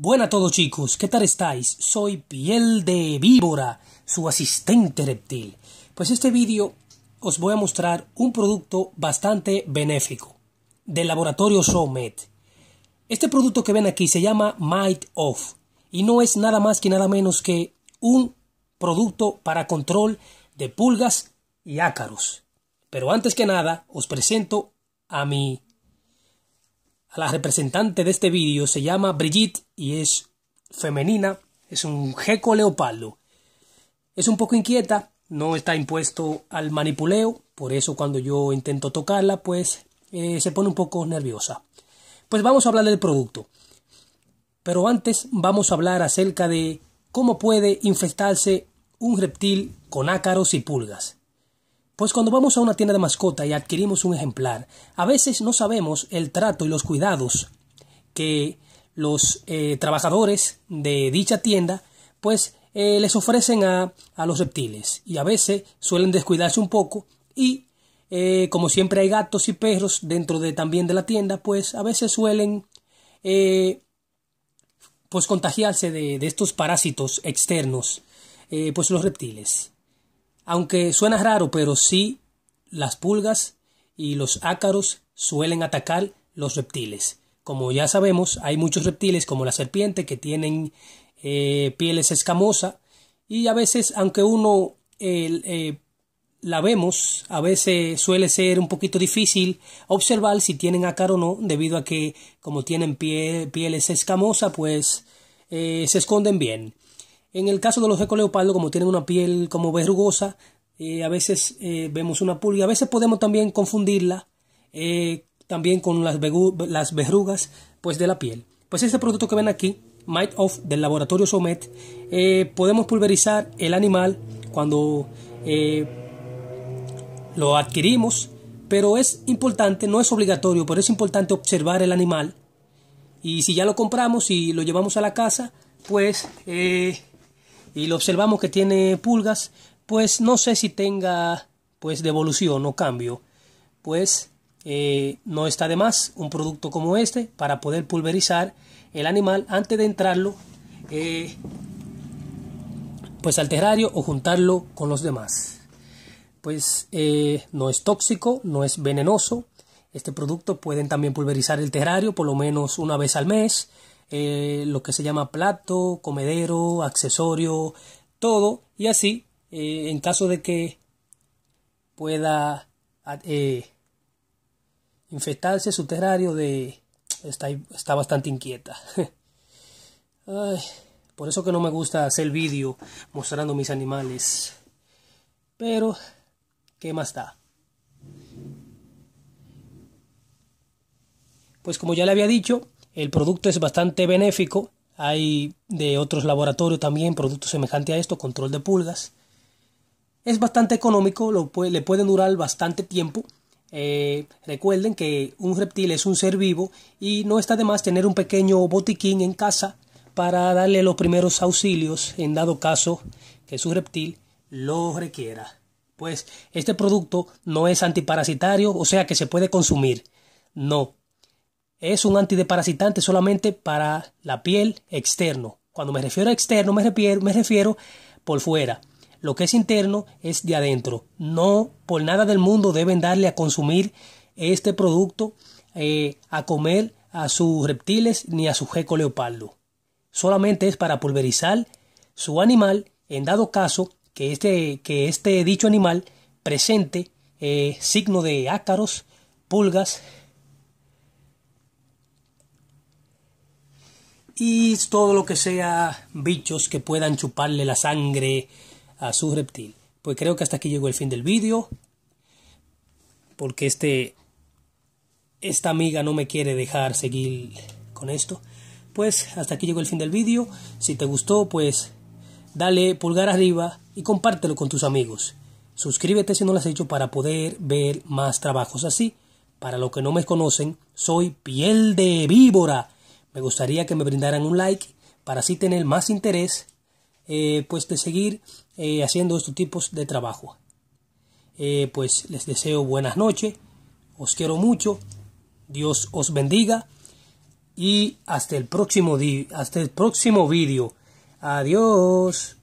Buenas a todos chicos, ¿qué tal estáis? Soy Piel de Víbora, su asistente reptil. Pues este vídeo os voy a mostrar un producto bastante benéfico del laboratorio Somet. Este producto que ven aquí se llama Might Off y no es nada más que nada menos que un producto para control de pulgas y ácaros. Pero antes que nada os presento a mi la representante de este vídeo se llama Brigitte y es femenina, es un geco leopardo. Es un poco inquieta, no está impuesto al manipuleo, por eso cuando yo intento tocarla, pues eh, se pone un poco nerviosa. Pues vamos a hablar del producto. Pero antes vamos a hablar acerca de cómo puede infestarse un reptil con ácaros y pulgas. Pues cuando vamos a una tienda de mascota y adquirimos un ejemplar, a veces no sabemos el trato y los cuidados que los eh, trabajadores de dicha tienda pues eh, les ofrecen a, los reptiles y a veces suelen descuidarse un poco y eh, como siempre hay gatos y perros dentro de también de la tienda pues a veces suelen pues contagiarse de, de, estos parásitos externos pues los reptiles aunque suena raro, pero sí, las pulgas y los ácaros suelen atacar los reptiles. Como ya sabemos, hay muchos reptiles como la serpiente que tienen eh, pieles escamosas y a veces, aunque uno eh, la vemos, a veces suele ser un poquito difícil observar si tienen ácaro o no, debido a que como tienen pieles escamosas, pues eh, se esconden bien. En el caso de los leopardo, como tienen una piel como verrugosa, eh, a veces eh, vemos una pulga, a veces podemos también confundirla eh, también con las, verrugas pues, de la piel. Pues este producto que ven aquí, Might Off del laboratorio Somet, podemos pulverizar el animal cuando lo adquirimos, pero es importante, no es obligatorio, pero es importante observar el animal. Y si ya lo compramos y lo llevamos a la casa, pues y lo observamos que tiene pulgas, pues no sé si tenga pues devolución o cambio, pues eh, no está de más un producto como este para poder pulverizar el animal antes de entrarlo eh, pues al terrario o juntarlo con los demás. Pues eh, no es tóxico, no es venenoso. Este producto pueden también pulverizar el terrario por lo menos una vez al mes eh, lo que se llama plato, comedero, accesorio, todo y así eh, en caso de que pueda eh, infectarse su terrario de está, bastante inquieta por eso que no me gusta hacer vídeo mostrando mis animales pero qué más da pues como ya le había dicho el producto es bastante benéfico. Hay de otros laboratorios también productos semejantes a esto, control de pulgas. Es bastante económico, le puede, le pueden durar bastante tiempo. Eh, recuerden que un reptil es un ser vivo y no está de más tener un pequeño botiquín en casa para darle los primeros auxilios en dado caso que su reptil lo requiera. Pues este producto no es antiparasitario, o sea que se puede consumir. No, es un antideparasitante solamente para la piel externo. Cuando me refiero a externo me refiero, por fuera. Lo que es interno es de adentro. No por nada del mundo deben darle a consumir este producto eh, a comer a sus reptiles ni a su geco leopardo. Solamente es para pulverizar su animal en dado caso que este, que este dicho animal presente eh, signo de ácaros, pulgas, y todo lo que sea bichos que puedan chuparle la sangre a su reptil. Pues creo que hasta aquí llegó el fin del vídeo. Porque este esta amiga no me quiere dejar seguir con esto. Pues hasta aquí llegó el fin del vídeo. Si te gustó, pues dale pulgar arriba y compártelo con tus amigos. Suscríbete si no lo has hecho para poder ver más trabajos así. Para los que no me conocen, soy piel de víbora me gustaría que me brindaran un like para así tener más interés eh, pues de seguir eh, haciendo estos tipos de trabajo. Eh, pues les deseo buenas noches, os quiero mucho, Dios os bendiga y hasta el próximo hasta el próximo vídeo. Adiós.